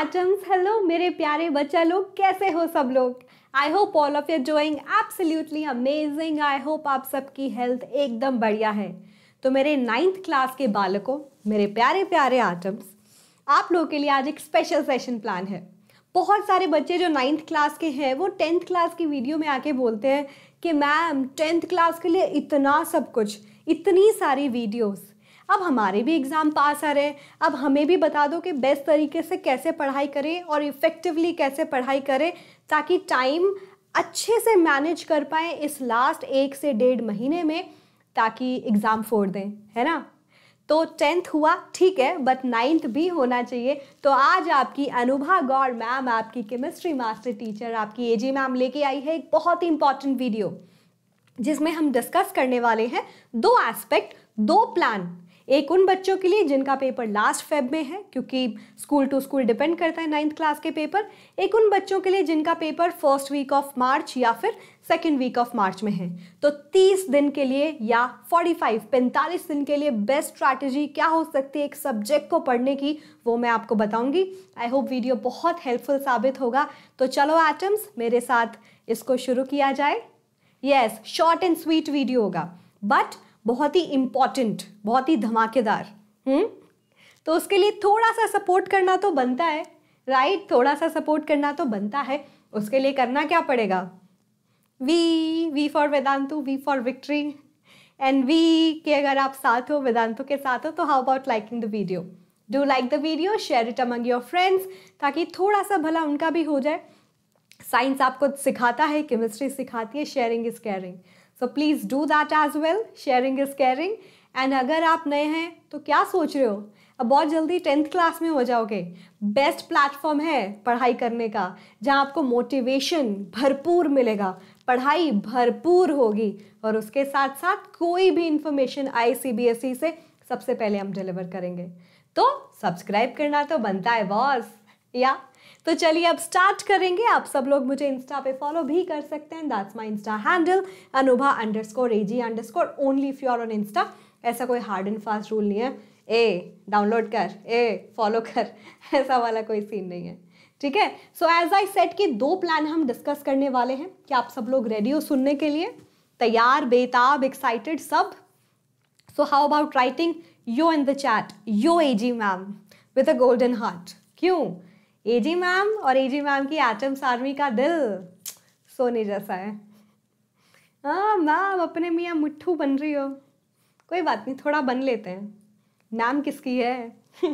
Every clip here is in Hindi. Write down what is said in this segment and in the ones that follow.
एटम्स हेलो मेरे प्यारे बच्चा लोग कैसे हो सब लोग I hope all of you doing absolutely amazing I hope आप सबकी हेल्थ एकदम बढ़िया है तो मेरे नाइन्थ क्लास के बालकों मेरे प्यारे प्यारे एटम्स आप लोगों के लिए आज एक स्पेशल सेशन प्लान है बहुत सारे बच्चे जो नाइन्थ क्लास के हैं वो टेंथ क्लास की वीडियो में आके बोलते हैं कि मैम टेंथ क्लास के लिए इतना सब कुछ इतनी सारी वीडियोज़ अब हमारे भी एग्ज़ाम पास आ रहे हैं अब हमें भी बता दो कि बेस्ट तरीके से कैसे पढ़ाई करें और इफ़ेक्टिवली कैसे पढ़ाई करें ताकि टाइम अच्छे से मैनेज कर पाएँ इस लास्ट एक से डेढ़ महीने में ताकि एग्ज़ाम फोड़ दें है ना तो टेंथ हुआ ठीक है बट नाइन्थ भी होना चाहिए तो आज आपकी अनुभा गौर मैम आपकी केमिस्ट्री मास्टर टीचर आपकी एजी मैम लेके आई है एक बहुत ही इंपॉर्टेंट वीडियो जिसमें हम डिस्कस करने वाले हैं दो एस्पेक्ट दो प्लान एक उन बच्चों के लिए जिनका पेपर लास्ट फेब में है क्योंकि स्कूल टू स्कूल डिपेंड करता है नाइन्थ क्लास के पेपर एक उन बच्चों के लिए जिनका paper first week of March या फिर सेकेंड वीक ऑफ मार्च में है तो 30 दिन के लिए या 45 45 दिन के लिए बेस्ट स्ट्रैटेजी क्या हो सकती है एक सब्जेक्ट को पढ़ने की वो मैं आपको बताऊंगी आई होप वीडियो बहुत हेल्पफुल साबित होगा तो चलो एटम्स मेरे साथ इसको शुरू किया जाए yes short and sweet video होगा बट बहुत ही इम्पॉर्टेंट बहुत ही धमाकेदार हुँ? हम्म? तो उसके लिए थोड़ा सा सपोर्ट करना तो बनता है राइट थोड़ा सा सपोर्ट करना तो बनता है उसके लिए करना क्या पड़ेगा V V for Vedantu V for victory and V के अगर आप साथ हो वेदांतु के साथ हो तो how about liking the video do like the video share it among your friends ताकि थोड़ा सा भला उनका भी हो जाए साइंस आपको सिखाता है केमिस्ट्री सिखाती है sharing is caring so please do that as well sharing is caring and अगर आप नए हैं तो क्या सोच रहे हो अब बहुत जल्दी टेंथ क्लास में हो जाओगे बेस्ट प्लेटफॉर्म है पढ़ाई करने का जहाँ आपको मोटिवेशन भरपूर मिलेगा पढ़ाई भरपूर होगी और उसके साथ साथ कोई भी इन्फॉर्मेशन आई सी से सबसे पहले हम डिलीवर करेंगे तो सब्सक्राइब करना तो बनता है बॉस या तो चलिए अब स्टार्ट करेंगे आप सब लोग मुझे इंस्टा पे फॉलो भी कर सकते हैं that's my insta handle Anubha underscore A G underscore only if on insta ऐसा कोई हार्ड एंड फास्ट रूल नहीं है ए डाउनलोड कर ए फॉलो कर ऐसा वाला कोई सीन नहीं है ठीक है सो एज आई सेट के दो प्लान हम डिस्कस करने वाले हैं कि आप सब लोग रेडी हो सुनने के लिए तैयार बेताब एक्साइटेड सब so how about writing yo in the chat yo A G ma'am with a golden heart क्यों एजी मैम और एजी मैम की एटम सारमी का दिल सोने जैसा है हाँ मैम अपने मियाँ मुट्ठू बन रही हो कोई बात नहीं थोड़ा बन लेते हैं नाम किसकी है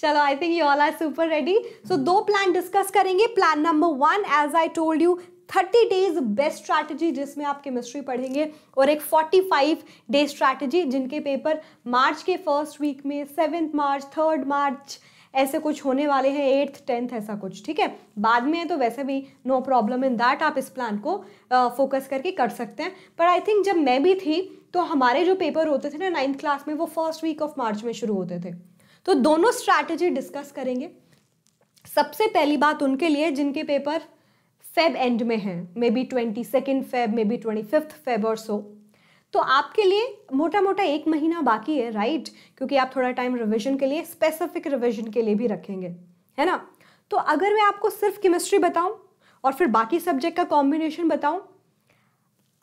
चलो I think you all are super ready so दो प्लान डिस्कस करेंगे plan number one as I told you thirty days best strategy जिसमें आप केमिस्ट्री पढ़ेंगे और एक फोर्टी फाइव डे स्ट्रैटेजी जिनके पेपर मार्च के फर्स्ट वीक में सेवेंथ मार्च थर्ड मार्च ऐसे कुछ होने वाले हैं एट्थ टेंथ ऐसा कुछ ठीक है बाद में है तो वैसे भी नो प्रॉब्लम इन दैट आप इस प्लान को फोकस uh, करके कर सकते हैं पर आई थिंक जब मैं भी थी तो हमारे जो पेपर होते थे ना नाइन्थ क्लास में वो फर्स्ट वीक ऑफ मार्च में शुरू होते थे तो दोनों स्ट्रैटेजी डिस्कस करेंगे सबसे पहली बात उनके लिए जिनके पेपर फेब एंड में हैं maybe twenty second Feb maybe twenty fifth Feb और सो तो आपके लिए मोटा मोटा एक महीना बाकी है राइट क्योंकि आप थोड़ा टाइम रिविजन के लिए स्पेसिफिक रिविजन के लिए भी रखेंगे है ना तो अगर मैं आपको सिर्फ केमिस्ट्री बताऊं और फिर बाकी सब्जेक्ट का कॉम्बिनेशन बताऊं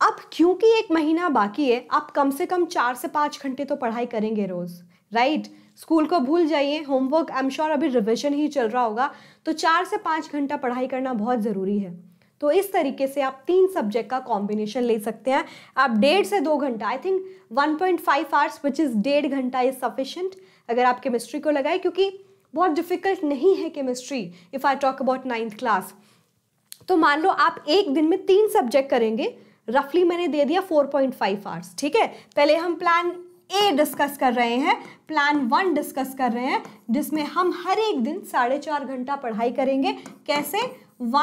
अब क्योंकि एक महीना बाकी है आप कम से कम चार से पाँच घंटे तो पढ़ाई करेंगे रोज़ राइट स्कूल को भूल जाइए होमवर्क आई एम श्योर अभी रिविजन ही चल रहा होगा तो चार से पाँच घंटा पढ़ाई करना बहुत ज़रूरी है तो इस तरीके से आप तीन सब्जेक्ट का कॉम्बिनेशन ले सकते हैं आप डेढ़ से दो घंटा I think 1.5 point five hours which is डेढ़ घंटा इज सफिशेंट अगर आप केमिस्ट्री को लगाए क्योंकि बहुत डिफिकल्ट नहीं है chemistry if I talk about ninth class तो मान लो आप एक दिन में तीन सब्जेक्ट करेंगे रफली मैंने दे दिया 4.5 पॉइंट आवर्स ठीक है पहले हम प्लान ए डिस्कस कर रहे हैं प्लान वन डिस्कस कर रहे हैं जिसमें हम हर एक दिन साढ़े चार घंटा पढ़ाई करेंगे कैसे 1.5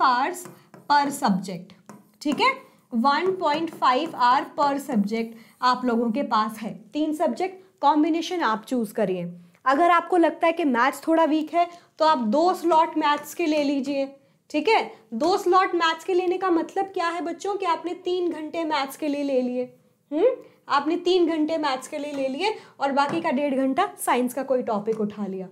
आवर्स पर सब्जेक्ट ठीक है 1.5 आवर पर सब्जेक्ट आप लोगों के पास है तीन सब्जेक्ट कॉम्बिनेशन आप चूज़ करिए अगर आपको लगता है कि मैथ्स थोड़ा वीक है तो आप दो स्लॉट मैथ्स के ले लीजिए ठीक है दो स्लॉट मैथ्स के लेने का मतलब क्या है बच्चों कि आपने तीन घंटे मैथ्स के लिए ले लिए हम्म आपने तीन घंटे मैथ्स के लिए ले लिए और बाकी का डेढ़ घंटा साइंस का कोई टॉपिक उठा लिया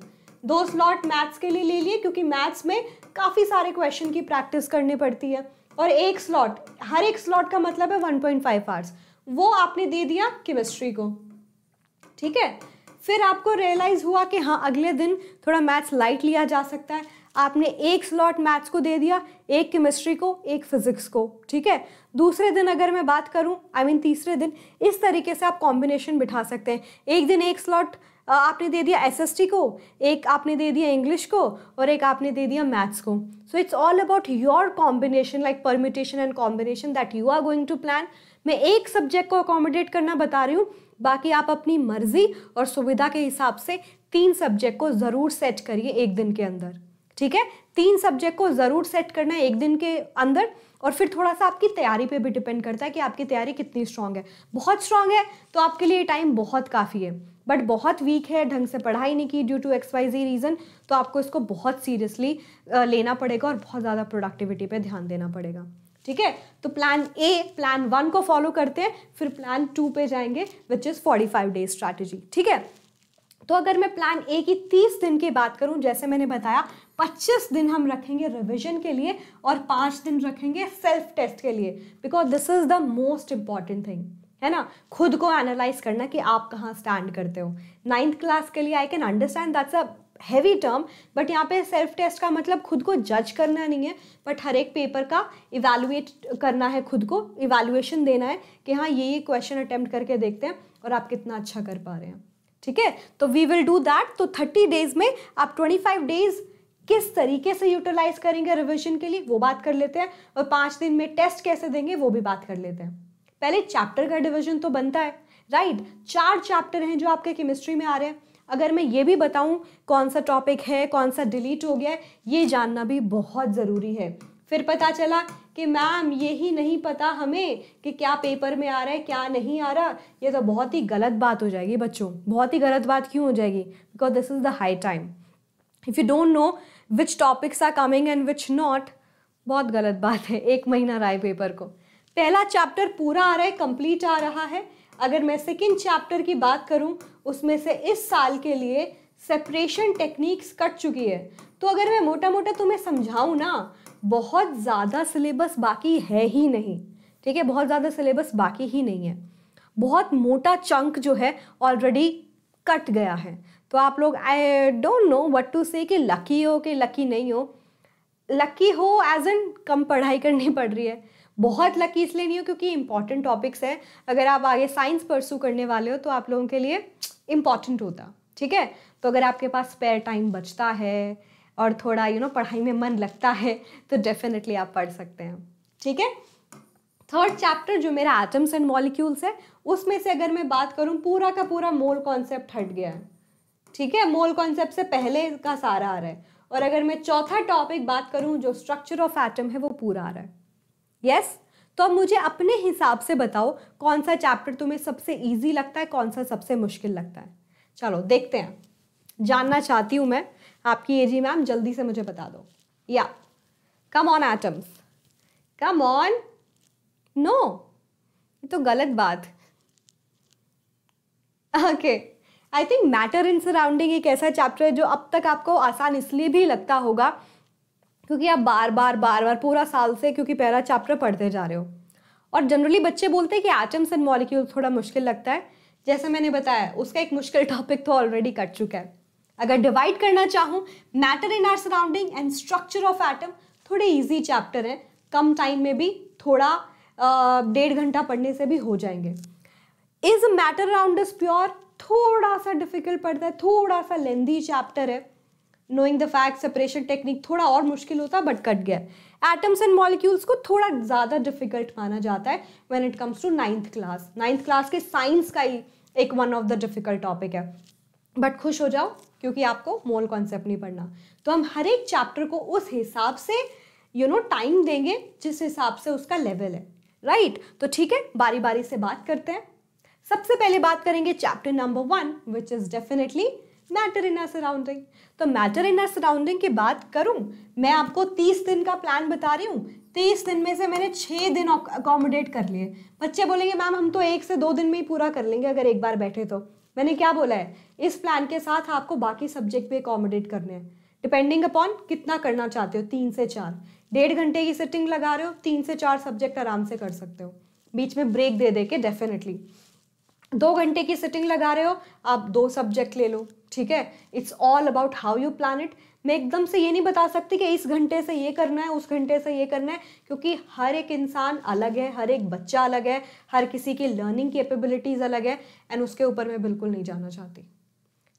दो स्लॉट मैथ्स के लिए ले लिए क्योंकि मैथ्स में काफ़ी सारे क्वेश्चन की प्रैक्टिस करनी पड़ती है और एक स्लॉट हर एक स्लॉट का मतलब है 1.5 पॉइंट आवर्स वो आपने दे दिया केमिस्ट्री को ठीक है फिर आपको रियलाइज़ हुआ कि हाँ अगले दिन थोड़ा मैथ्स लाइट लिया जा सकता है आपने एक स्लॉट मैथ्स को दे दिया एक केमिस्ट्री को एक फिजिक्स को ठीक है दूसरे दिन अगर मैं बात करूं आई I मीन mean, तीसरे दिन इस तरीके से आप कॉम्बिनेशन बिठा सकते हैं एक दिन एक स्लॉट आपने दे दिया एसएसटी को एक आपने दे दिया इंग्लिश को और एक आपने दे दिया मैथ्स को so it's all about your combination like permutation and combination that you are going to plan मैं एक सब्जेक्ट को अकोमोडेट करना बता रही हूँ बाकी आप अपनी मर्जी और सुविधा के हिसाब से तीन सब्जेक्ट को ज़रूर सेट करिए एक दिन के अंदर ठीक है तीन सब्जेक्ट को ज़रूर सेट करना है एक दिन के अंदर और फिर थोड़ा सा आपकी तैयारी पे भी डिपेंड करता है कि आपकी तैयारी कितनी स्ट्रांग है बहुत स्ट्रांग है तो आपके लिए टाइम बहुत काफ़ी है बट बहुत वीक है ढंग से पढ़ाई नहीं की due to X Y Z reason तो आपको इसको बहुत सीरियसली लेना पड़ेगा और बहुत ज़्यादा प्रोडक्टिविटी पे ध्यान देना पड़ेगा ठीक है तो प्लान ए प्लान वन को फॉलो करते हैं फिर प्लान टू पे जाएंगे which is forty five days strategy ठीक है तो अगर मैं प्लान ए की तीस दिन की बात करूं जैसे मैंने बताया पच्चीस दिन हम रखेंगे रिविजन के लिए और पाँच दिन रखेंगे सेल्फ टेस्ट के लिए because this is the most important thing है ना खुद को एनालाइज करना कि आप कहाँ स्टैंड करते हो नाइन्थ क्लास के लिए I can understand that's a heavy term but यहाँ पे सेल्फ टेस्ट का मतलब खुद को जज करना नहीं है बट हर एक पेपर का इवेलुएट करना है खुद को इवेलुएशन देना है कि हाँ ये ये क्वेश्चन अटैम्प्ट करके देखते हैं और आप कितना अच्छा कर पा रहे हैं ठीक है तो वी विल डू दैट तो थर्टी डेज में आप ट्वेंटी फाइव डेज किस तरीके से यूटिलाइज करेंगे रिविजन के लिए वो बात कर लेते हैं और पाँच दिन में टेस्ट कैसे देंगे वो भी बात कर लेते हैं पहले चैप्टर का डिवीजन तो बनता है राइट right? चार चैप्टर हैं जो आपके केमिस्ट्री में आ रहे हैं अगर मैं ये भी बताऊं कौन सा टॉपिक है कौन सा डिलीट हो गया है ये जानना भी बहुत ज़रूरी है फिर पता चला कि मैम ये ही नहीं पता हमें कि क्या पेपर में आ रहा है क्या नहीं आ रहा ये तो बहुत ही गलत बात हो जाएगी बच्चों बहुत ही गलत बात क्यों हो जाएगी because this is the high time if you don't know which topics are coming and which not बहुत गलत बात है एक महीना रहा है पेपर को पहला चैप्टर पूरा आ रहा है कंप्लीट आ रहा है अगर मैं सेकेंड चैप्टर की बात करूं उसमें से इस साल के लिए सेपरेशन टेक्निक्स कट चुकी है तो अगर मैं मोटा मोटा तुम्हें समझाऊँ ना बहुत ज़्यादा सिलेबस बाकी है ही नहीं ठीक है बहुत ज़्यादा सिलेबस बाकी ही नहीं है बहुत मोटा चंक जो है ऑलरेडी कट गया है तो आप लोग I don't know what to say कि लकी हो कि लकी नहीं हो लकी हो एज एन कम पढ़ाई करनी पड़ रही है बहुत लकी इसलिए नहीं हो क्योंकि इंपॉर्टेंट टॉपिक्स हैं अगर आप आगे साइंस परसू करने वाले हो तो आप लोगों के लिए इंपॉर्टेंट होता ठीक है तो अगर आपके पास स्पेयर टाइम बचता है और थोड़ा यू you नो know, पढ़ाई में मन लगता है तो डेफिनेटली आप पढ़ सकते हैं ठीक है थर्ड चैप्टर जो मेरा एटम्स एंड मॉलिक्यूल्स है उसमें से अगर मैं बात करूँ पूरा का पूरा मोल कॉन्सेप्ट हट गया है ठीक है मोल कॉन्सेप्ट से पहले का सारा आ रहा है और अगर मैं चौथा टॉपिक बात करूँ जो स्ट्रक्चर ऑफ एटम है वो पूरा आ रहा है यस तो अब मुझे अपने हिसाब से बताओ कौन सा चैप्टर तुम्हें सबसे ईजी लगता है कौन सा सबसे मुश्किल लगता है चलो देखते हैं जानना चाहती हूँ मैं आपकी ये जी मैम जल्दी से मुझे बता दो या come on atoms come on no ये तो गलत बात okay I think matter in surrounding एक ऐसा चैप्टर है जो अब तक आपको आसान इसलिए भी लगता होगा क्योंकि आप बार बार बार बार पूरा साल से क्योंकि पहला चैप्टर पढ़ते जा रहे हो और जनरली बच्चे बोलते हैं कि एटम्स एंड मॉलिक्यूल थोड़ा मुश्किल लगता है जैसे मैंने बताया उसका एक मुश्किल टॉपिक तो ऑलरेडी कट चुका है अगर डिवाइड करना चाहूँ matter in our surrounding and structure of atom थोड़े ईजी चैप्टर हैं कम टाइम में भी थोड़ा डेढ़ घंटा पढ़ने से भी हो जाएंगे is matter around is pure थोड़ा सा डिफिकल्ट पड़ता है थोड़ा सा लेंदी चैप्टर है knowing the fact separation technique थोड़ा और मुश्किल होता है बट कट गया एटम्स एंड मॉलिक्यूल्स को थोड़ा ज़्यादा डिफिकल्ट माना जाता है when it comes to ninth class ninth class के साइंस का ही एक one of the difficult topic है बट खुश हो जाओ क्योंकि आपको मोल कॉन्सेप्ट नहीं पढ़ना तो हम हर एक चैप्टर को उस हिसाब से यू नो टाइम देंगे जिस हिसाब से उसका लेवल है राइट right? तो ठीक है बारी बारी से बात करते हैं सबसे पहले बात करेंगे chapter number one which is definitely matter in our surrounding तो मैटर इन आर सराउंडिंग की बात करूं मैं आपको तीस दिन का प्लान बता रही हूं तीस दिन में से मैंने छः दिन अकोमोडेट कर लिए बच्चे बोलेंगे मैम हम तो एक से दो दिन में ही पूरा कर लेंगे अगर एक बार बैठे तो मैंने क्या बोला है इस प्लान के साथ आपको बाकी सब्जेक्ट भी अकोमोडेट करने हैं डिपेंडिंग अपॉन कितना करना चाहते हो तीन से चार डेढ़ घंटे की सेटिंग लगा रहे हो तीन से चार सब्जेक्ट आराम से कर सकते हो बीच में ब्रेक दे दे के डेफिनेटली दो घंटे की सेटिंग लगा रहे हो आप दो सब्जेक्ट ले लो ठीक है it's all about how you plan it मैं एकदम से ये नहीं बता सकती कि इस घंटे से ये करना है उस घंटे से ये करना है क्योंकि हर एक इंसान अलग है हर एक बच्चा अलग है हर किसी की लर्निंग कैपेबिलिटीज़ अलग है एंड उसके ऊपर मैं बिल्कुल नहीं जाना चाहती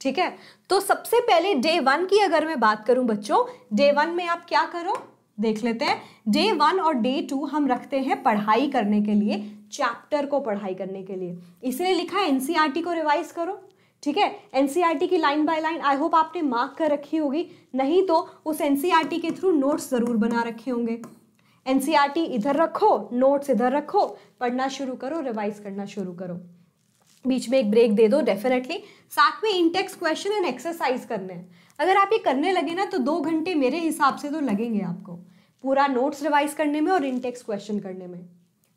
ठीक है तो सबसे पहले डे वन की अगर मैं बात करूं बच्चों डे वन में आप क्या करो देख लेते हैं डे वन और डे टू हम रखते हैं पढ़ाई करने के लिए चैप्टर को पढ़ाई करने के लिए इसलिए लिखा है एनसीईआरटी e को रिवाइज करो ठीक है एनसीईआरटी e की line by line I hope आपने मार्क कर रखी होगी नहीं तो उस एनसीईआरटी e के थ्रू नोट्स ज़रूर बना रखे होंगे एनसीईआरटी e इधर रखो नोट्स इधर रखो पढ़ना शुरू करो रिवाइज करना शुरू करो बीच में एक ब्रेक दे दो डेफिनेटली साथ में इंटेक्स क्वेश्चन एंड एक्सरसाइज करने हैं अगर आप ये करने लगे ना तो दो घंटे मेरे हिसाब से तो लगेंगे आपको पूरा नोट्स रिवाइज करने में और इंटेक्स क्वेश्चन करने में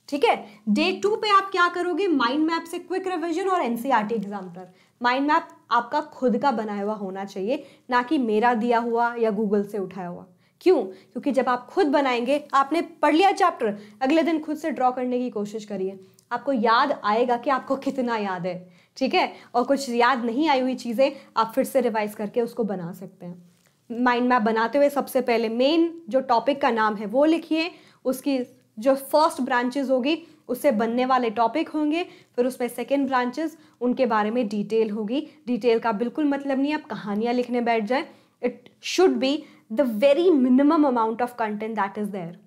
ठीक है डे टू पे आप क्या करोगे माइंड मैप से क्विक रिविजन और एनसीईआरटी एग्जाम पर माइंड मैप आपका खुद का बनाया हुआ होना चाहिए ना कि मेरा दिया हुआ या गूगल से उठाया हुआ क्यों क्योंकि जब आप खुद बनाएंगे आपने पढ़ लिया चैप्टर अगले दिन खुद से ड्रॉ करने की कोशिश करिए आपको याद आएगा कि आपको कितना याद है ठीक है और कुछ याद नहीं आई हुई चीज़ें आप फिर से रिवाइज करके उसको बना सकते हैं माइंड मैप बनाते हुए सबसे पहले मेन जो टॉपिक का नाम है वो लिखिए उसकी जो फर्स्ट ब्रांचेज होगी उससे बनने वाले टॉपिक होंगे फिर उसमें सेकेंड ब्रांचेस उनके बारे में डिटेल होगी डिटेल का बिल्कुल मतलब नहीं आप कहानियाँ लिखने बैठ जाए it should be the very minimum amount of content that is there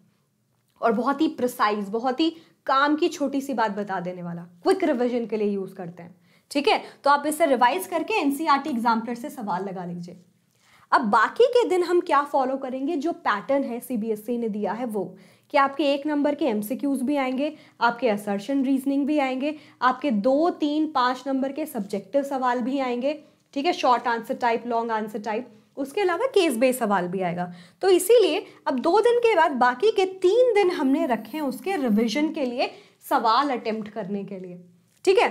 और बहुत ही प्रिसाइज बहुत ही काम की छोटी सी बात बता देने वाला क्विक रिविजन के लिए यूज़ करते हैं ठीक है तो आप इसे रिवाइज करके एनसीआर टी एग्जाम्पलर से सवाल लगा लीजिए अब बाकी के दिन हम क्या फॉलो करेंगे जो पैटर्न है सीबीएसई e ने दिया है वो कि आपके एक नंबर के एम भी आएंगे आपके असर्शन रीजनिंग भी आएंगे आपके दो तीन पाँच नंबर के सब्जेक्टिव सवाल भी आएंगे ठीक है short answer type long answer type उसके अलावा केस बेस सवाल भी आएगा तो इसीलिए अब दो दिन के बाद बाकी के तीन दिन हमने रखे हैं उसके रिविजन के लिए सवाल अटेम्प्ट करने के लिए ठीक है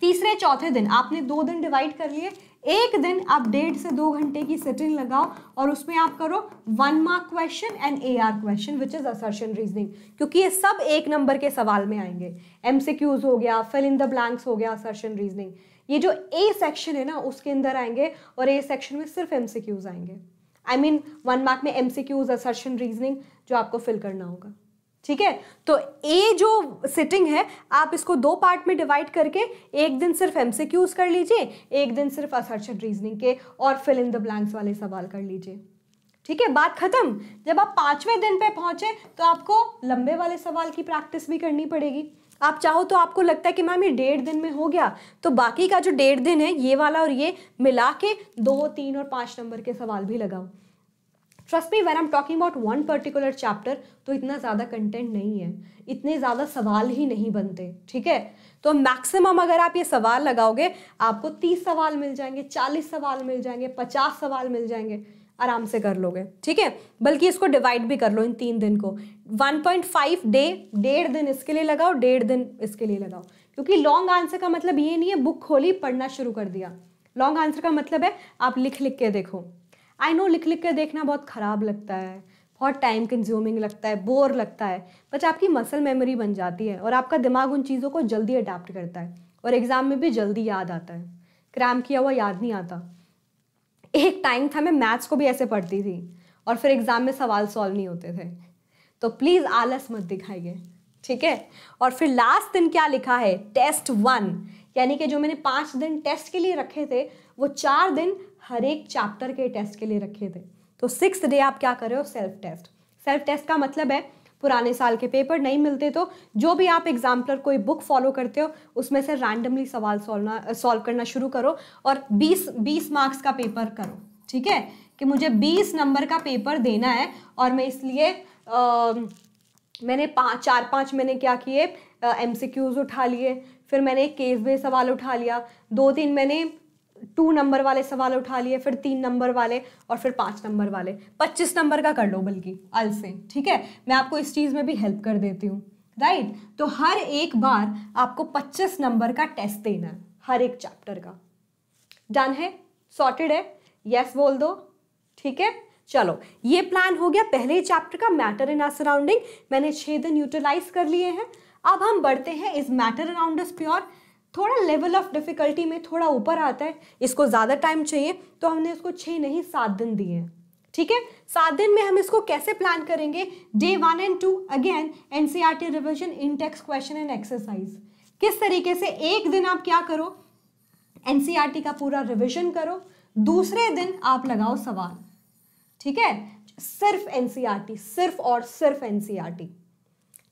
तीसरे चौथे दिन आपने दो दिन डिवाइड कर लिए एक दिन आप डेढ़ से दो घंटे की सिटिंग लगाओ और उसमें आप करो one mark question and A R question which is assertion reasoning क्योंकि ये सब एक नंबर के सवाल में आएंगे एम सी क्यूज़ हो गया फिल इन द ब्लैंक्स हो गया असर्शन रीजनिंग ये जो ए सेक्शन है ना उसके अंदर आएंगे और ए सेक्शन में सिर्फ एम सी क्यूज़ आएंगे आई मीन वन मार्क में M C Qs assertion reasoning जो आपको फिल करना होगा ठीक है तो ए जो सिटिंग है आप इसको दो पार्ट में डिवाइड करके एक दिन सिर्फ एम से क्यूज कर लीजिए एक दिन सिर्फ असर्शन रीजनिंग के और फिल इन द ब्लैंक्स वाले सवाल कर लीजिए ठीक है बात खत्म जब आप पांचवें दिन पे पहुंचे तो आपको लंबे वाले सवाल की प्रैक्टिस भी करनी पड़ेगी आप चाहो तो आपको लगता है कि मैम ये डेढ़ दिन में हो गया तो बाकी का जो डेढ़ दिन है ये वाला और ये मिला के दो तीन और पांच नंबर के सवाल भी लगाओ trust me where am talking about one particular chapter तो इतना ज़्यादा कंटेंट नहीं है इतने ज़्यादा सवाल ही नहीं बनते ठीक है तो मैक्सिमम अगर आप ये सवाल लगाओगे आपको तीस सवाल मिल जाएंगे चालीस सवाल मिल जाएंगे पचास सवाल मिल जाएंगे आराम से कर लोगे ठीक है बल्कि इसको डिवाइड भी कर लो इन तीन दिन को 1.5 डे डेढ़ दिन इसके लिए लगाओ डेढ़ दिन इसके लिए लगाओ क्योंकि लॉन्ग आंसर का मतलब ये नहीं है बुक खोली पढ़ना शुरू कर दिया लॉन्ग आंसर का मतलब है आप लिख लिख के देखो आई नो लिख लिख कर देखना बहुत ख़राब लगता है बहुत टाइम कंज्यूमिंग लगता है बोर लगता है बट आपकी मसल मेमोरी बन जाती है और आपका दिमाग उन चीज़ों को जल्दी अडाप्ट करता है और एग्ज़ाम में भी जल्दी याद आता है क्रैम किया हुआ याद नहीं आता एक टाइम था मैं मैथ्स को भी ऐसे पढ़ती थी और फिर एग्ज़ाम में सवाल सॉल्व नहीं होते थे तो प्लीज़ आलस मत दिखाइए ठीक है और फिर लास्ट दिन क्या लिखा है टेस्ट वन यानी कि जो मैंने पाँच दिन टेस्ट के लिए रखे थे वो चार दिन हर एक चैप्टर के टेस्ट के लिए रखे थे तो सिक्स डे आप क्या कर रहे हो सेल्फ टेस्ट सेल्फ टेस्ट का मतलब है पुराने साल के पेपर नहीं मिलते तो जो भी आप एग्जाम्पलर कोई बुक फॉलो करते हो उसमें से रैंडमली सवाल सोल्वना सॉल्व करना शुरू करो और 20 20 मार्क्स का पेपर करो ठीक है कि मुझे 20 नंबर का पेपर देना है और मैं इसलिए आ, मैंने पाँच चार पाँच मैंने क्या किए एम सी क्यूज़ उठा लिए फिर मैंने एक केस बेस सवाल उठा लिया दो तीन मैंने टू नंबर वाले सवाल उठा लिए फिर तीन नंबर वाले और फिर पांच नंबर वाले पच्चीस नंबर का कर लो बल्कि अल से ठीक है मैं आपको इस चीज़ में भी हेल्प कर देती हूँ राइट तो हर एक बार आपको पच्चीस नंबर का टेस्ट देना है हर एक चैप्टर का डन है सॉर्टेड है यस बोल दो ठीक है चलो ये प्लान हो गया पहले चैप्टर का मैटर इन आर सराउंडिंग मैंने छः दिन यूटिलाइज कर लिए हैं अब हम बढ़ते हैं इज मैटर अराउंड प्योर थोड़ा लेवल ऑफ डिफ़िकल्टी में थोड़ा ऊपर आता है इसको ज़्यादा टाइम चाहिए तो हमने इसको छः नहीं सात दिन दिए ठीक है सात दिन में हम इसको कैसे प्लान करेंगे day one and two again NCERT revision intext question and exercise किस तरीके से एक दिन आप क्या करो एन सी आर टी का पूरा रिविजन करो दूसरे दिन आप लगाओ सवाल ठीक है सिर्फ एन सी आर टी सिर्फ और सिर्फ टी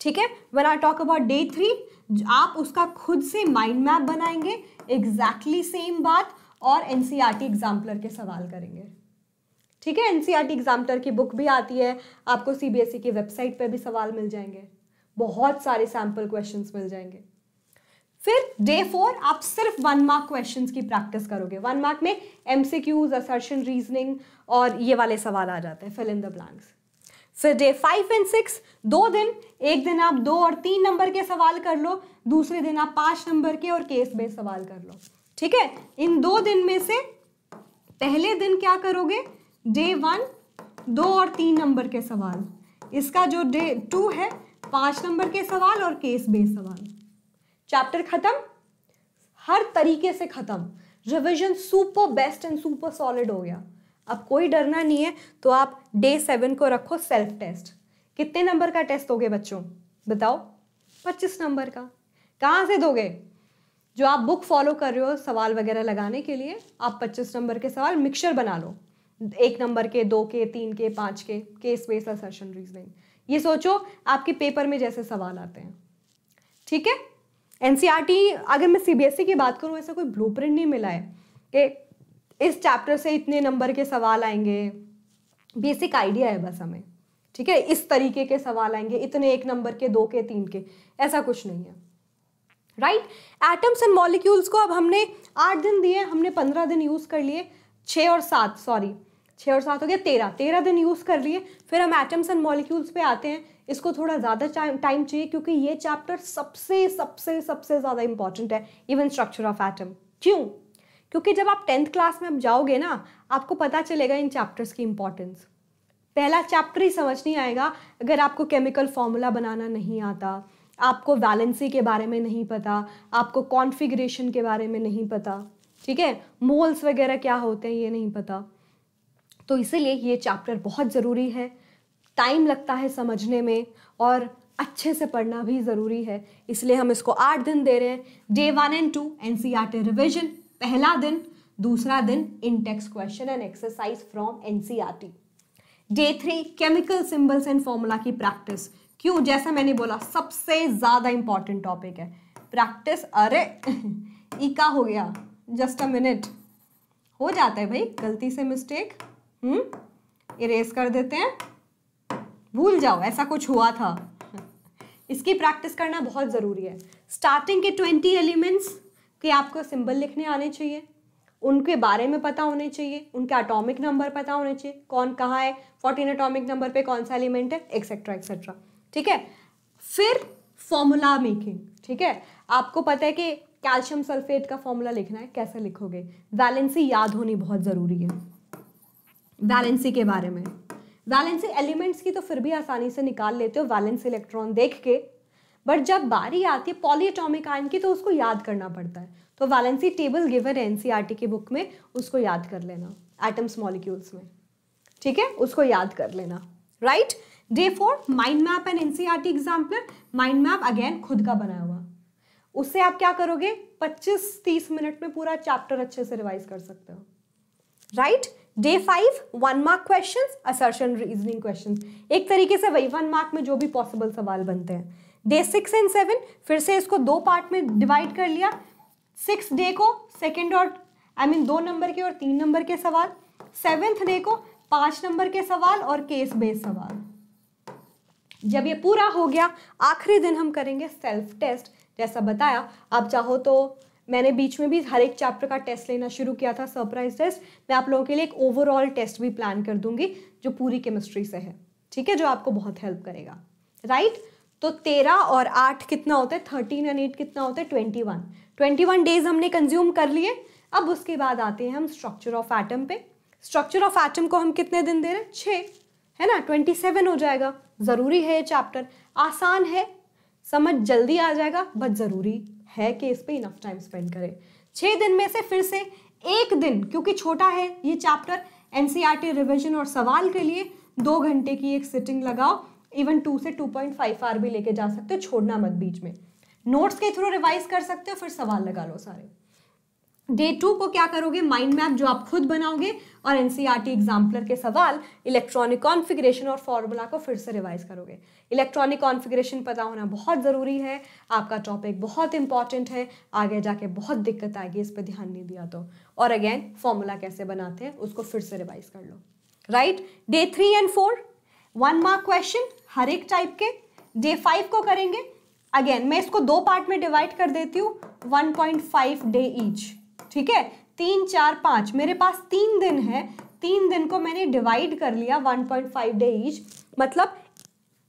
ठीक है when I talk about day three आप उसका खुद से माइंड मैप बनाएंगे एग्जैक्टली सेम बात और N C R T exemplar के सवाल करेंगे ठीक है N C R T exemplar की बुक भी आती है आपको सी बी एस ई की वेबसाइट पर भी सवाल मिल जाएंगे बहुत सारे सैम्पल क्वेश्चन मिल जाएंगे फिर डे फोर आप सिर्फ वन मार्क क्वेश्चन की प्रैक्टिस करोगे वन मार्क में M C Qs assertion reasoning और ये वाले सवाल आ जाते हैं फिल इन द ब्लैंक्स फिर डे फाइव एंड सिक्स दो दिन एक दिन आप दो और तीन नंबर के सवाल कर लो दूसरे दिन आप पांच नंबर के और केस बेस सवाल कर लो ठीक है इन दो दिन में से पहले दिन क्या करोगे डे वन दो और तीन नंबर के सवाल इसका जो डे टू है पांच नंबर के सवाल और केस बेस सवाल चैप्टर ख़त्म हर तरीके से ख़त्म revision super best and super solid हो गया अब कोई डरना नहीं है तो आप डे सेवन को रखो सेल्फ टेस्ट कितने नंबर का टेस्ट दोगे बच्चों बताओ पच्चीस नंबर का कहाँ से दोगे जो आप बुक फॉलो कर रहे हो सवाल वगैरह लगाने के लिए आप पच्चीस नंबर के सवाल मिक्सचर बना लो एक नंबर के दो के तीन के पाँच के केस बेस असर्शन रीजनिंग ये सोचो आपके पेपर में जैसे सवाल आते हैं ठीक है एन e अगर मैं सी e की बात करूँ ऐसा कोई ब्लू नहीं मिला है कि इस चैप्टर से इतने नंबर के सवाल आएंगे बेसिक आइडिया है बस हमें ठीक है इस तरीके के सवाल आएंगे इतने एक नंबर के दो के तीन के ऐसा कुछ नहीं है राइट एटम्स एंड मॉलिक्यूल्स को अब हमने आठ दिन दिए हमने पंद्रह दिन यूज़ कर लिए छः और सात सॉरी छः और सात हो गया तेरह तेरह दिन यूज़ कर लिए फिर हम एटम्स एंड मॉलिक्यूल्स पे आते हैं इसको थोड़ा ज़्यादा टाइम चाहिए क्योंकि ये चैप्टर सबसे सबसे सबसे ज़्यादा इंपॉर्टेंट है इवन स्ट्रक्चर ऑफ एटम क्यों क्योंकि जब आप टेंथ क्लास में अब जाओगे ना आपको पता चलेगा इन चैप्टर्स की इम्पॉर्टेंस पहला चैप्टर ही समझ नहीं आएगा अगर आपको केमिकल फॉर्मूला बनाना नहीं आता आपको वैलेंसी के बारे में नहीं पता आपको कॉन्फ़िगरेशन के बारे में नहीं पता ठीक है मोल्स वगैरह क्या होते हैं ये नहीं पता तो इसीलिए ये चैप्टर बहुत ज़रूरी है टाइम लगता है समझने में और अच्छे से पढ़ना भी ज़रूरी है इसलिए हम इसको आठ दिन दे रहे हैं day one and two N C R T revision पहला दिन दूसरा दिन intext question and exercise from NCERT day three chemical symbols and formula की प्रैक्टिस क्यों जैसा मैंने बोला सबसे ज़्यादा इंपॉर्टेंट टॉपिक है प्रैक्टिस अरे इका हो गया जस्ट अ मिनट हो जाता है भाई गलती से मिस्टेक हम्म इरेज कर देते हैं भूल जाओ ऐसा कुछ हुआ था इसकी प्रैक्टिस करना बहुत ज़रूरी है स्टार्टिंग के ट्वेंटी एलिमेंट्स कि आपको सिंबल लिखने आने चाहिए उनके बारे में पता होने चाहिए उनके अटोमिक नंबर पता होने चाहिए कौन कहाँ है फोर्टीन अटोमिक नंबर पे कौन सा एलिमेंट है एक्सेट्रा एक्सेट्रा ठीक है फिर फॉर्मूला मेकिंग ठीक है आपको पता है कि कैल्शियम सल्फेट का फॉर्मूला लिखना है कैसे लिखोगे वैलेंसी याद होनी बहुत ज़रूरी है वैलेंसी के बारे में वैलेंसी एलिमेंट्स की तो फिर भी आसानी से निकाल लेते हो वैलेंस इलेक्ट्रॉन देख के बट जब बारी आती है पॉलीटॉमिक आयन की तो उसको याद करना पड़ता है तो वैलेंसी टेबल गिवन है एनसीईआरटी की बुक में उसको याद कर लेना एटम्स मॉलिक्यूल्स में ठीक है उसको याद कर लेना right day four mind map and NCERT exemplar mind map again खुद का बनाया हुआ उससे आप क्या करोगे 25-30 मिनट में पूरा चैप्टर अच्छे से रिवाइज कर सकते हो right day five one mark question assertion reasoning question एक तरीके से वही वन मार्क में जो भी पॉसिबल सवाल बनते हैं डे सिक्स एंड सेवन फिर से इसको दो पार्ट में डिवाइड कर लिया सिक्स डे को सेकेंड और आई I मीन mean, दो नंबर के और तीन नंबर के सवाल सेवेंथ डे को पांच नंबर के सवाल और केस बेस सवाल जब ये पूरा हो गया आखिरी दिन हम करेंगे सेल्फ टेस्ट जैसा बताया आप चाहो तो मैंने बीच में भी हर एक चैप्टर का टेस्ट लेना शुरू किया था सरप्राइज टेस्ट मैं आप लोगों के लिए एक ओवरऑल टेस्ट भी प्लान कर दूंगी जो पूरी केमिस्ट्री से है ठीक है जो आपको बहुत हेल्प करेगा राइट right? तो तेरह और आठ कितना होता है थर्टीन एंड एट कितना होता है twenty one twenty one days हमने कंज्यूम कर लिए अब उसके बाद आते हैं हम स्ट्रक्चर ऑफ एटम पे स्ट्रक्चर ऑफ एटम को हम कितने दिन दे रहे हैं छः है ना ट्वेंटी सेवन हो जाएगा ज़रूरी है ये चैप्टर आसान है समझ जल्दी आ जाएगा बट ज़रूरी है कि इस पर इनफ टाइम स्पेंड करें छः दिन में से फिर से एक दिन क्योंकि छोटा है ये चैप्टर एन रिवीजन और सवाल के लिए दो घंटे की एक सिटिंग लगाओ इवन टू से टू पॉइंट फाइव आर भी लेके जा सकते हो छोड़ना मत बीच में नोट्स के थ्रू रिवाइज कर सकते हो फिर सवाल लगा लो सारे डे टू को क्या करोगे माइंड मैप जो आप खुद बनाओगे और एनसीईआरटी एग्जाम्पलर e के सवाल इलेक्ट्रॉनिक कॉन्फ़िगरेशन और फॉर्मूला को फिर से रिवाइज करोगे इलेक्ट्रॉनिक कॉन्फ़िगरेशन पता होना बहुत ज़रूरी है आपका टॉपिक बहुत इंपॉर्टेंट है आगे जाके बहुत दिक्कत आएगी इस पर ध्यान नहीं दिया तो और अगेन फॉर्मूला कैसे बनाते हैं उसको फिर से रिवाइज कर लो right day three and four one mark question हर एक टाइप के डे फाइव को करेंगे अगेन मैं इसको दो पार्ट में डिवाइड कर देती हूँ one point five day each ठीक है तीन चार पाँच मेरे पास तीन दिन है तीन दिन को मैंने डिवाइड कर लिया one point five day each मतलब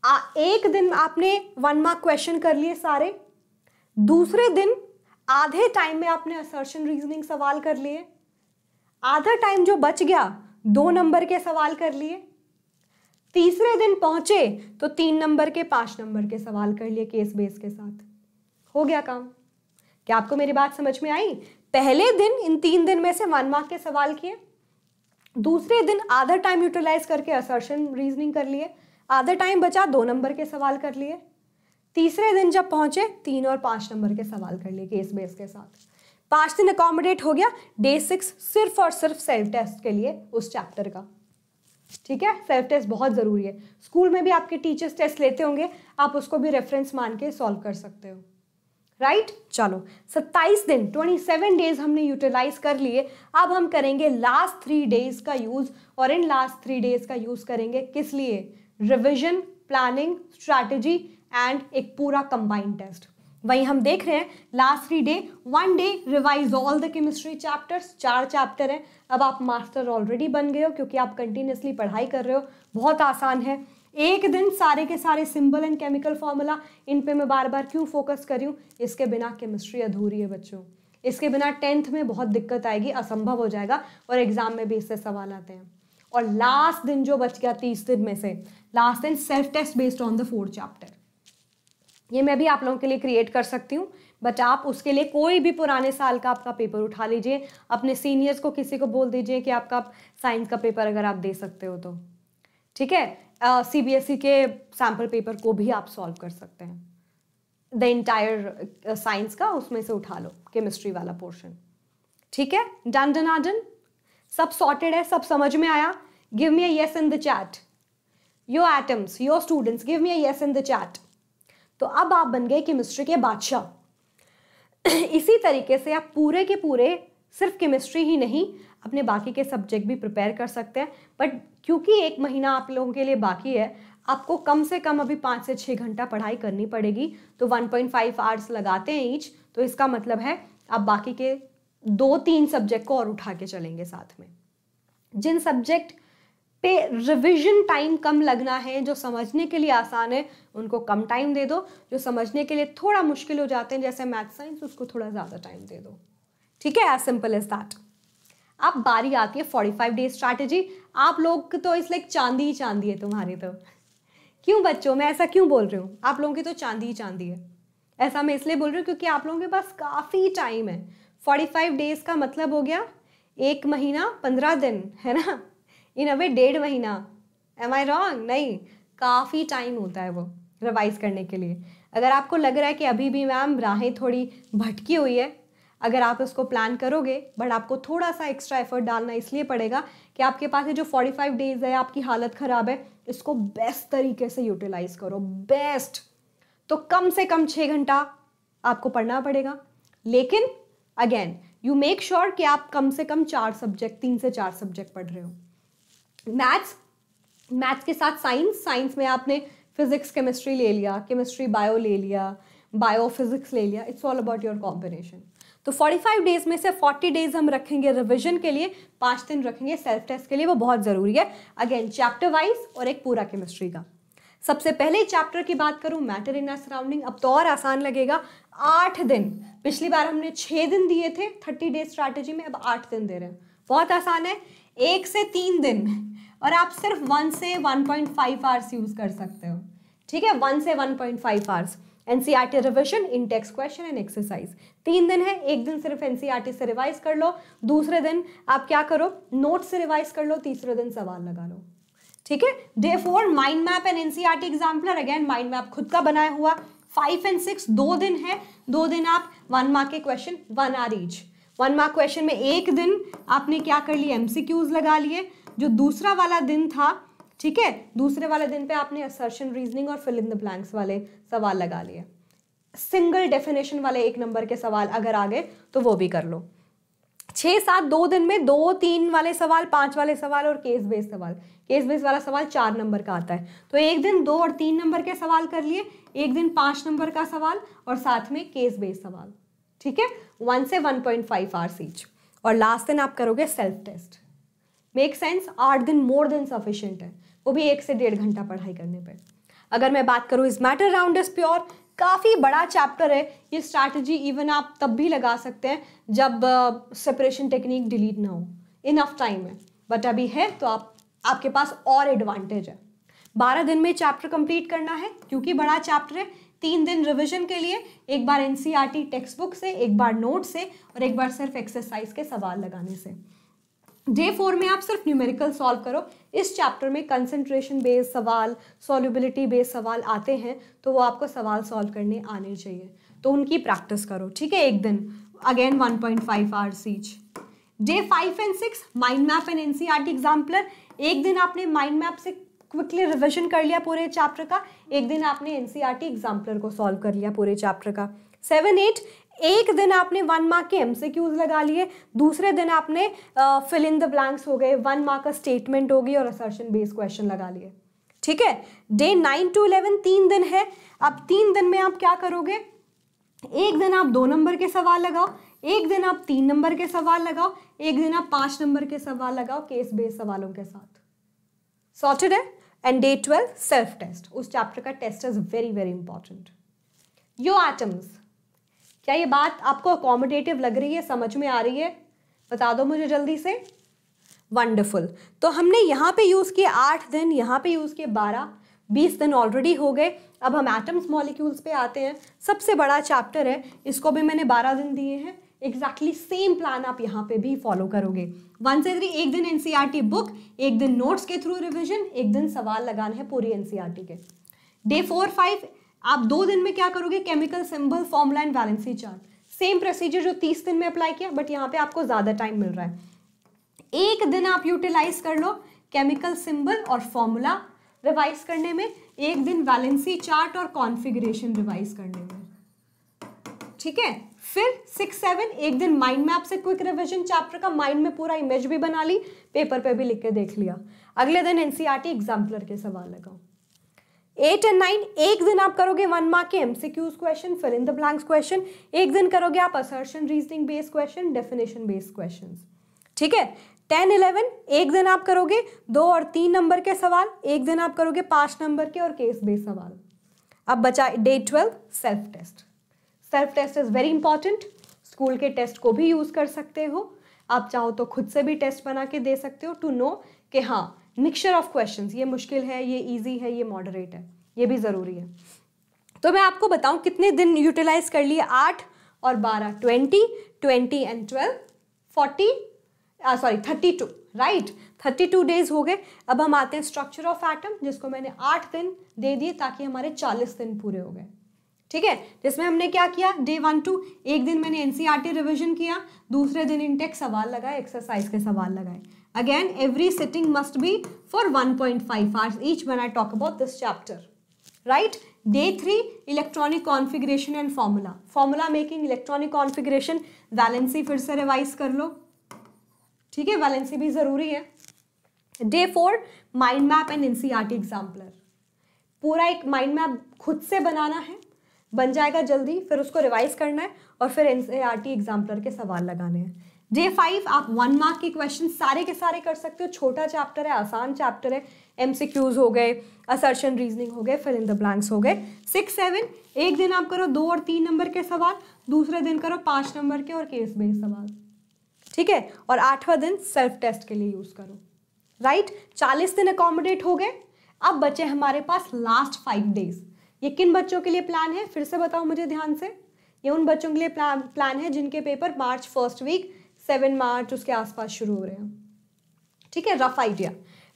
आ, एक दिन आपने वन मार्क क्वेश्चन कर लिए सारे दूसरे दिन आधे टाइम में आपने असर्शन रीजनिंग सवाल कर लिए आधा टाइम जो बच गया दो नंबर के सवाल कर लिए तीसरे दिन पहुंचे तो तीन नंबर के पांच नंबर के सवाल कर लिए केस बेस के साथ हो गया काम क्या आपको मेरी बात समझ में आई पहले दिन इन तीन दिन में से वन मार्क के सवाल किए दूसरे दिन आधा टाइम यूटिलाइज करके असर्शन रीजनिंग कर लिए आधा टाइम बचा दो नंबर के सवाल कर लिए तीसरे दिन जब पहुंचे तीन और पांच नंबर के सवाल कर लिए केस बेस के साथ पांच दिन अकोमोडेट हो गया डे सिक्स सिर्फ और सिर्फ सेल्फ टेस्ट के लिए उस चैप्टर का ठीक है सेल्फ टेस्ट बहुत ज़रूरी है स्कूल में भी आपके टीचर्स टेस्ट लेते होंगे आप उसको भी रेफरेंस मान के सॉल्व कर सकते हो राइट right? चलो 27 दिन 27 डेज हमने यूटिलाइज कर लिए अब हम करेंगे लास्ट थ्री डेज का यूज़ और इन लास्ट थ्री डेज का यूज़ करेंगे किस लिए रिविजन प्लानिंग स्ट्रैटेजी एंड एक पूरा कंबाइंड टेस्ट वहीं हम देख रहे हैं last three day one day revise all the chemistry chapters चार चैप्टर हैं अब आप मास्टर ऑलरेडी बन गए हो क्योंकि आप कंटिन्यूसली पढ़ाई कर रहे हो बहुत आसान है एक दिन सारे के सारे सिंबल एंड केमिकल फॉर्मूला इन पे मैं बार बार क्यों फोकस करी हूँ इसके बिना केमिस्ट्री अधूरी है बच्चों इसके बिना टेंथ में बहुत दिक्कत आएगी असंभव हो जाएगा और एग्जाम में भी इससे सवाल आते हैं और लास्ट दिन जो बच गया तीस दिन में से लास्ट दिन self test based on the fourth chapter ये मैं भी आप लोगों के लिए क्रिएट कर सकती हूँ बट आप उसके लिए कोई भी पुराने साल का आपका पेपर उठा लीजिए अपने सीनियर्स को किसी को बोल दीजिए कि आपका साइंस का पेपर अगर आप दे सकते हो तो ठीक है सी बी एस ई के सैम्पल पेपर को भी आप सॉल्व कर सकते हैं द इंटायर साइंस का उसमें से उठा लो केमिस्ट्री वाला पोर्शन ठीक है डन डन आडन सब सॉर्टेड है सब समझ में आया give me us in the chat your atoms your students give me us in the chat तो अब आप बन गए केमिस्ट्री के बादशाह इसी तरीके से आप पूरे के पूरे सिर्फ केमिस्ट्री ही नहीं अपने बाकी के सब्जेक्ट भी प्रिपेयर कर सकते हैं बट क्योंकि एक महीना आप लोगों के लिए बाकी है आपको कम से कम अभी पाँच से छः घंटा पढ़ाई करनी पड़ेगी तो 1.5 पॉइंट आवर्स लगाते हैं ईच तो इसका मतलब है आप बाकी के दो तीन सब्जेक्ट को और उठा के चलेंगे साथ में जिन सब्जेक्ट पे रिविजन टाइम कम लगना है जो समझने के लिए आसान है उनको कम टाइम दे दो जो समझने के लिए थोड़ा मुश्किल हो जाते हैं जैसे मैथ साइंस उसको थोड़ा ज़्यादा टाइम दे दो ठीक है एज सिंपल इज दैट अब बारी आती है फोर्टी फाइव डेज स्ट्रैटेजी आप लोग तो लाइक चांदी ही चांदी है तुम्हारी तो क्यों बच्चों मैं ऐसा क्यों बोल रही हूँ आप लोगों की तो चांदी ही चांदी है ऐसा मैं इसलिए बोल रही हूँ क्योंकि आप लोगों के पास काफ़ी टाइम है फोर्टी फाइव डेज़ का मतलब हो गया एक महीना पंद्रह दिन है ना इन अवे डेढ़ महीना एम आई रॉन्ग नहीं काफ़ी टाइम होता है वो रिवाइज़ करने के लिए अगर आपको लग रहा है कि अभी भी मैम राहें थोड़ी भटकी हुई है अगर आप उसको प्लान करोगे बट आपको थोड़ा सा एक्स्ट्रा एफर्ट डालना इसलिए पड़ेगा कि आपके पास ये जो 45 डेज़ है आपकी हालत ख़राब है इसको बेस्ट तरीके से यूटिलाइज़ करो बेस्ट तो कम से कम छः घंटा आपको पढ़ना पड़ेगा लेकिन अगेन यू मेक श्योर कि आप कम से कम चार सब्जेक्ट तीन से चार सब्जेक्ट पढ़ रहे हो मैथ्स मैथ्स के साथ साइंस साइंस में आपने फिजिक्स केमिस्ट्री ले लिया केमिस्ट्री बायो ले लिया बायो फिजिक्स ले लिया it's all about your combination तो 45 डेज में से 40 डेज हम रखेंगे रिवीजन के लिए पाँच दिन रखेंगे सेल्फ टेस्ट के लिए वो बहुत ज़रूरी है अगेन चैप्टर वाइज और एक पूरा केमिस्ट्री का सबसे पहले चैप्टर की बात करूं मैटर इन आर सराउंडिंग अब तो और आसान लगेगा आठ दिन पिछली बार हमने छः दिन दिए थे थर्टी डेज स्ट्रैटेजी में अब आठ दिन दे रहे हैं बहुत आसान है एक से तीन दिन और आप सिर्फ वन से one point five hours use कर सकते हो ठीक है वन से one point five hours NCERT revision intext question and exercise तीन दिन है एक दिन सिर्फ एनसीईआरटी e से रिवाइज कर लो दूसरे दिन आप क्या करो नोट से रिवाइज कर लो तीसरे दिन सवाल लगा लो ठीक है day four mind map and NCERT exemplar again mind map खुद का बनाया हुआ फाइव एंड सिक्स दो दिन है दो दिन आप वन मार्क के question one or each one mark question में एक दिन आपने क्या कर लिया एमसीक्यूज लगा लिए जो दूसरा वाला दिन था ठीक है दूसरे वाले दिन पे आपने असर्शन रीजनिंग और फिल इन द ब्लैंक्स वाले सवाल लगा लिए सिंगल डेफिनेशन वाले एक नंबर के सवाल अगर आ गए तो वो भी कर लो छः सात दो दिन में दो तीन वाले सवाल पांच वाले सवाल और केस बेस सवाल केस बेस वाला सवाल चार नंबर का आता है तो एक दिन दो और तीन नंबर के सवाल कर लिए एक दिन पांच नंबर का सवाल और साथ में केस बेस सवाल ठीक है वन से one point five hours each और लास्ट दिन आप करोगे सेल्फ टेस्ट मेक सेंस आठ दिन मोर देन सफिशियंट है वो भी एक से डेढ़ घंटा पढ़ाई करने पर अगर मैं बात करूँ इस मैटर राउंड इज प्योर काफ़ी बड़ा चैप्टर है ये स्ट्रैटेजी इवन आप तब भी लगा सकते हैं जब सेपरेशन टेक्निक डिलीट ना हो इनफ टाइम है बट अभी है तो आप आपके पास और एडवांटेज है बारह दिन में चैप्टर कंप्लीट करना है क्योंकि बड़ा चैप्टर है तीन दिन रिवीजन के लिए एक बार एन टेक्स्ट बुक से एक बार नोट से और एक बार सिर्फ एक्सरसाइज के सवाल लगाने से डे फोर में आप सिर्फ न्यूमेरिकल सॉल्व करो इस चैप्टर में कंसंट्रेशन बेस्ड सवाल सॉल्युबिलिटी बेस्ड सवाल आते हैं तो वो आपको सवाल सॉल्व करने आने चाहिए तो उनकी प्रैक्टिस करो ठीक है एक दिन again 1.5 point five hours each day five and six mind map and NCERT exemplar एक दिन आपने माइंड मैप से क्विकली रिविजन कर लिया पूरे चैप्टर का एक दिन आपने एनसीईआरटी एग्जाम्पलर e को सॉल्व कर लिया पूरे चैप्टर का सेवन एट एक दिन आपने वन मार्क के एमसीक्यूज लगा लिए दूसरे दिन आपने फिल इन द ब्लैंक्स हो गए वन मार्क का स्टेटमेंट हो गई और असर्शन बेस्ड क्वेश्चन लगा लिए ठीक है डे नाइन टू इलेवन तीन दिन है अब तीन दिन में आप क्या करोगे एक दिन आप दो नंबर के सवाल लगाओ एक दिन आप तीन नंबर के सवाल लगाओ एक दिन आप पांच नंबर के सवाल लगाओ केस बेस सवालों के साथ सॉर्टेड है and day twelve self test उस चैप्टर का test is very very important yo atoms क्या ये बात आपको अकोमोडेटिव लग रही है समझ में आ रही है बता दो मुझे जल्दी से वंडरफुल तो हमने यहाँ पे यूज़ किए आठ दिन यहाँ पे यूज़ किए बारह बीस दिन ऑलरेडी हो गए अब हम एटम्स मॉलिक्यूल्स पे आते हैं सबसे बड़ा चैप्टर है इसको भी मैंने बारह दिन दिए हैं एग्जैक्टली सेम प्लान आप यहाँ पे भी फॉलो करोगे वन से थ्री एक दिन एनसीईआरटी बुक e एक दिन नोट्स के थ्रू रिविजन एक दिन सवाल लगाना है पूरी एनसीईआरटी e के डे फोर फाइव आप दो दिन में क्या करोगे chemical symbol formula and valency chart same procedure जो तीस दिन में अप्लाई किया बट यहाँ पे आपको ज़्यादा टाइम मिल रहा है एक दिन आप यूटिलाइज कर लो केमिकल सिंबल और फॉर्मूला रिवाइज करने में एक दिन वैलेंसी चार्ट और कॉन्फिग्रेशन रिवाइज करने में ठीक है फिर सिक्स सेवन एक दिन माइंड मैप से क्विक रिविजन चैप्टर का माइंड में पूरा इमेज भी बना ली पेपर पे भी लिख के देख लिया अगले दिन एनसीईआरटी एग्जाम्पलर e के सवाल लगाओ एट एंड नाइन एक दिन आप करोगे वन मार्क के MCQs question fill in the blanks question एक दिन करोगे आप assertion reasoning based question definition based question ठीक है टेन इलेवन एक दिन आप करोगे दो और तीन नंबर के सवाल एक दिन आप करोगे पांच नंबर के और केस बेस्ड सवाल अब बचा day twelve self test self test is very important school के टेस्ट को भी यूज़ कर सकते हो आप चाहो तो खुद से भी टेस्ट बना के दे सकते हो टू नो कि हाँ मिक्सचर ऑफ क्वेश्चन ये मुश्किल है ये ईजी है ये मॉडरेट है ये भी ज़रूरी है तो मैं आपको बताऊँ कितने दिन यूटिलाइज कर लिए आठ और बारह twenty twenty and twelve forty sorry thirty two right thirty two days हो गए अब हम आते हैं स्ट्रक्चर ऑफ एटम जिसको मैंने आठ दिन दे दिए ताकि हमारे चालीस दिन पूरे हो गए ठीक है जिसमें हमने क्या किया डे वन टू एक दिन मैंने एनसीआरटी रिवीजन e किया दूसरे दिन इंटेक्स सवाल लगाए एक्सरसाइज के सवाल लगाए Again, every sitting must be for 1.5 hours each when I talk about this chapter. Right? Day 3, electronic configuration and formula. Formula making, electronic configuration, valency फिर से revise कर लो. ठीक है वैलेंसी भी ज़रूरी है day four mind map and N C R T exemplar पूरा एक माइंड मैप खुद से बनाना है बन जाएगा जल्दी फिर उसको रिवाइज करना है और फिर N C R T exemplar के सवाल लगाने हैं डे फाइव आप वन मार्क के क्वेश्चन सारे के सारे कर सकते हो छोटा चैप्टर है आसान चैप्टर है एम हो गए असर्शन रीजनिंग हो गए फिल इन द ब्लैंक्स हो गए सिक्स सेवन एक दिन आप करो दो और तीन नंबर के सवाल दूसरे दिन करो पाँच नंबर के और केस बेस्ड सवाल ठीक है और आठवां दिन सेल्फ टेस्ट के लिए यूज़ करो राइट चालीस दिन अकोमोडेट हो गए अब बचे हमारे पास लास्ट फाइव डेज ये किन बच्चों के लिए प्लान है फिर से बताओ मुझे ध्यान से ये उन बच्चों के लिए प्लान है जिनके paper March first week seven March उसके आसपास शुरू हो रहे हैं ठीक है रफ आइडिया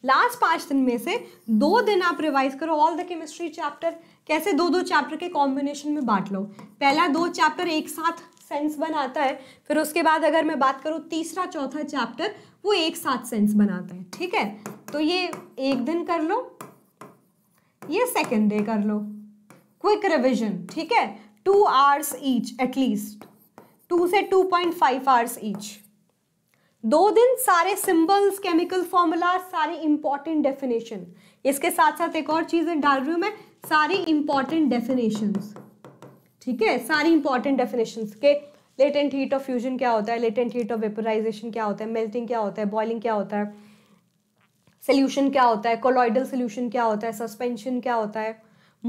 लास्ट पांच दिन में से दो दिन आप रिवाइज करो ऑल द केमिस्ट्री चैप्टर कैसे दो दो चैप्टर के कॉम्बिनेशन में बांट लो पहला दो चैप्टर एक साथ सेंस बनाता है फिर उसके बाद अगर मैं बात करूँ तीसरा चौथा चैप्टर वो एक साथ सेंस बनाता है ठीक है तो ये एक दिन कर लो ये सेकेंड डे कर लो क्विक रिविजन ठीक है two hours each at least two से two point five hours each दो दिन सारे सिंबल्स केमिकल फॉर्मूला सारे इंपॉर्टेंट डेफिनेशन इसके साथ साथ एक और चीज डाल रही हूं मैं सारी इंपॉर्टेंट डेफिनेशन ठीक है सारी इंपॉर्टेंट डेफिनेशन के लेटेंट हीट ऑफ फ्यूजन क्या होता है लेटेंट हीट ऑफ वेपराइजेशन क्या होता है मेल्टिंग क्या होता है बॉइलिंग क्या होता है सोल्यूशन क्या होता है कोलॉइडल सोल्यूशन क्या होता है सस्पेंशन क्या होता है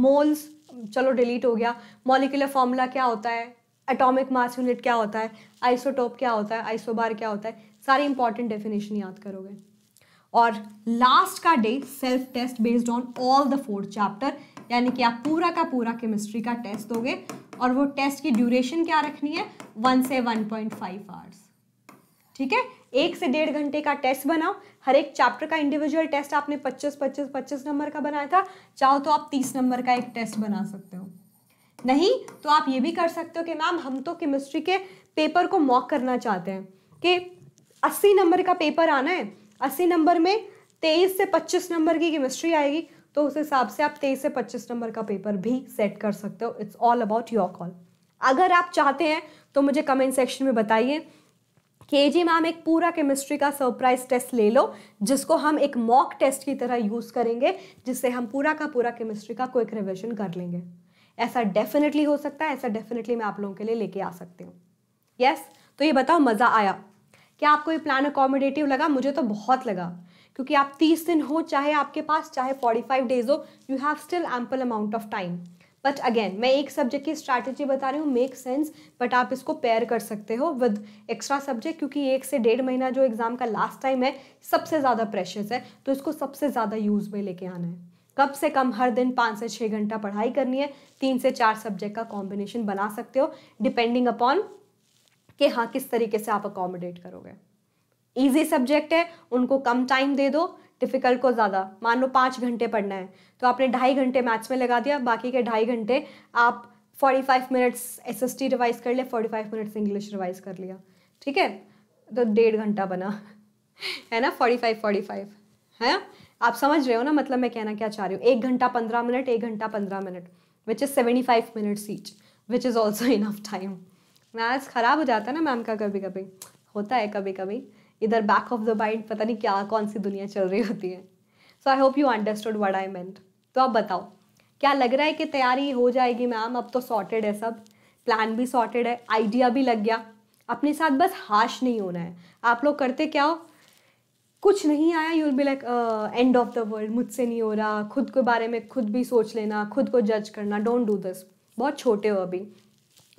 मोल्स चलो डिलीट हो गया मॉलिकुलर फॉर्मूला क्या होता है एटॉमिक मास यूनिट क्या होता है आइसोटोप क्या होता है आइसोबार क्या होता है सारी इंपॉर्टेंट डेफिनेशन याद करोगे और लास्ट का day self test based on all the fourth chapter यानी कि आप पूरा का पूरा केमिस्ट्री का टेस्ट दोगे और वो टेस्ट की ड्यूरेशन क्या रखनी है वन से वन पॉइंट फाइव आवर्स ठीक है एक से डेढ़ घंटे का टेस्ट बनाओ हर एक चैप्टर का इंडिविजुअल टेस्ट आपने पच्चीस पच्चीस पच्चीस नंबर का बनाया था चाहो तो आप तीस नंबर का एक टेस्ट बना सकते हो नहीं तो आप ये भी कर सकते हो कि मैम हम तो केमिस्ट्री के पेपर को मॉक करना चाहते हैं कि अस्सी नंबर का पेपर आना है अस्सी नंबर में तेईस से पच्चीस नंबर की केमिस्ट्री आएगी तो उस हिसाब से आप तेईस से पच्चीस नंबर का पेपर भी सेट कर सकते हो it's all about your call अगर आप चाहते हैं तो मुझे कमेंट सेक्शन में बताइए के जी मैम एक पूरा केमिस्ट्री का सरप्राइज टेस्ट ले लो जिसको हम एक मॉक टेस्ट की तरह यूज़ करेंगे जिससे हम पूरा का पूरा केमिस्ट्री का क्विक रिविजन कर लेंगे ऐसा डेफिनेटली हो सकता है ऐसा डेफिनेटली मैं आप लोगों के लिए लेके आ सकती हूँ यस yes? तो ये बताओ मज़ा आया क्या आपको ये प्लान अकोमोडेटिव लगा मुझे तो बहुत लगा क्योंकि आप तीस दिन हो चाहे आपके पास चाहे फोर्टी फाइव डेज हो you have still ample amount of time but again मैं एक सब्जेक्ट की स्ट्रैटेजी बता रही हूँ मेक सेंस बट आप इसको पेयर कर सकते हो विद एक्स्ट्रा सब्जेक्ट क्योंकि एक से डेढ़ महीना जो एग्ज़ाम का लास्ट टाइम है सबसे ज़्यादा प्रेशर्स है तो इसको सबसे ज़्यादा यूज़ में लेके आना है कब से कम हर दिन पाँच से छः घंटा पढ़ाई करनी है तीन से चार सब्जेक्ट का कॉम्बिनेशन बना सकते हो डिपेंडिंग अपॉन कि हाँ किस तरीके से आप अकोमोडेट करोगे ईजी सब्जेक्ट है उनको कम टाइम दे दो डिफ़िकल्ट को ज़्यादा मान लो पाँच घंटे पढ़ना है तो आपने ढाई घंटे मैथ्स में लगा दिया बाकी के ढाई घंटे आप forty five minutes S S T revise कर लिया forty five minutes English revise कर लिया ठीक है तो डेढ़ घंटा बना है ना फाइव फोर्टी फाइव है ना आप समझ रहे हो ना मतलब मैं कहना क्या चाह रही हूँ एक घंटा पंद्रह मिनट एक घंटा पंद्रह minute which is seventy five minutes each which is also enough time maths ख़राब हो जाता है ना मैम का कभी कभी होता है कभी कभी इधर बैक ऑफ द माइंड पता नहीं क्या कौन सी दुनिया चल रही होती है so I hope you understood what I meant तो आप बताओ क्या लग रहा है कि तैयारी हो जाएगी मैम अब तो सॉर्टेड है सब प्लान भी सॉर्टेड है आइडिया भी लग गया अपने साथ बस हाश नहीं होना है आप लोग करते क्या हो कुछ नहीं आया you will be like end of the world मुझसे नहीं हो रहा खुद के बारे में खुद भी सोच लेना खुद को जज करना डोंट डू दिस बहुत छोटे हो अभी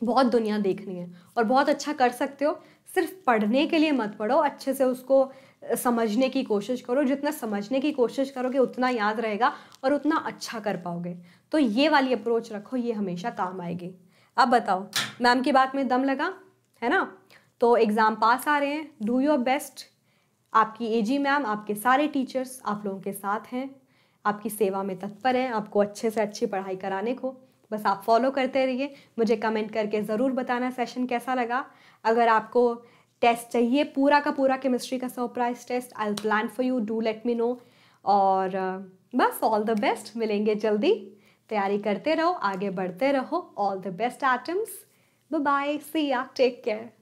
बहुत दुनिया देखनी है और बहुत अच्छा कर सकते हो सिर्फ पढ़ने के लिए मत पढ़ो अच्छे से उसको uh, समझने की कोशिश करो जितना समझने की कोशिश करोगे उतना याद रहेगा और उतना अच्छा कर पाओगे तो ये वाली अप्रोच रखो ये हमेशा काम आएगी अब बताओ मैम की बात में दम लगा है ना तो एग्ज़ाम पास आ रहे हैं डू योर बेस्ट आपकी एजी मैम आपके सारे टीचर्स आप लोगों के साथ हैं आपकी सेवा में तत्पर हैं आपको अच्छे से अच्छी पढ़ाई कराने को बस आप फॉलो करते रहिए मुझे कमेंट करके ज़रूर बताना सेशन कैसा लगा अगर आपको टेस्ट चाहिए पूरा का पूरा केमिस्ट्री का surprise test I plan for you do let me know और बस ऑल द बेस्ट मिलेंगे जल्दी तैयारी करते रहो आगे बढ़ते रहो all the best atoms bye see ya take care